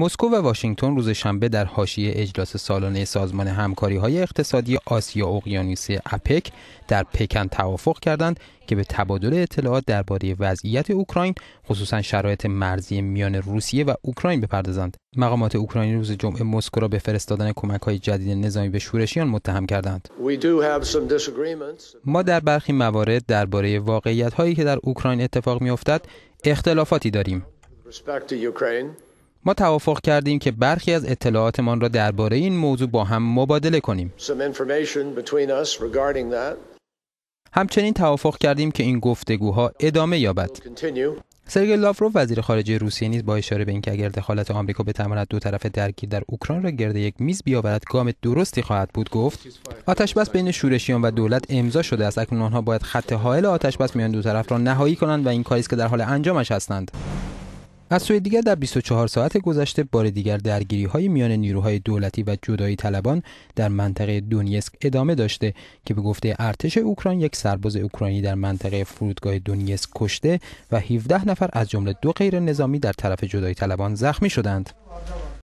مسکو و واشنگتن روز شنبه در حاشیه اجلاس سالانه سازمان همکاری های اقتصادی آسیا اقیانوسی اپک در پکن توافق کردند که به تبادل اطلاعات درباره وضعیت اوکراین خصوصا شرایط مرزی میان روسیه و اوکراین بپردازند مقامات اوکراین روز جمعه مسکو را به فرستادن کمک های جدید نظامی به شورشیان متهم کردند ما در برخی موارد درباره واقعیت هایی که در اوکراین اتفاق می اختلافاتی داریم ما توافق کردیم که برخی از اطلاعاتمان را درباره این موضوع با هم مبادله کنیم. همچنین توافق کردیم که این گفتگوها ادامه یابد. سرگی لافروف وزیر خارجه روسیه نیز با اشاره به اینکه اگر دخالت آمریکا بتواند دو طرف درگیر در اوکراین را گرد یک میز بیاورد گام درستی خواهد بود گفت آتش بس بین شورشیان و دولت امضا شده است اکنون آنها باید خط حائل آتش بس میان دو طرف را نهایی کنند و این کاری است که در حال انجامش هستند از سوی دیگر در 24 ساعت گذشته بار دیگر درگیری های میان نیروهای دولتی و جدایی طلبان در منطقه دونیسک ادامه داشته که به گفته ارتش اوکراین یک سرباز اوکراینی در منطقه فرودگاه دونیسک کشته و 17 نفر از جمله دو غیر نظامی در طرف جدایی طلبان زخمی شدند.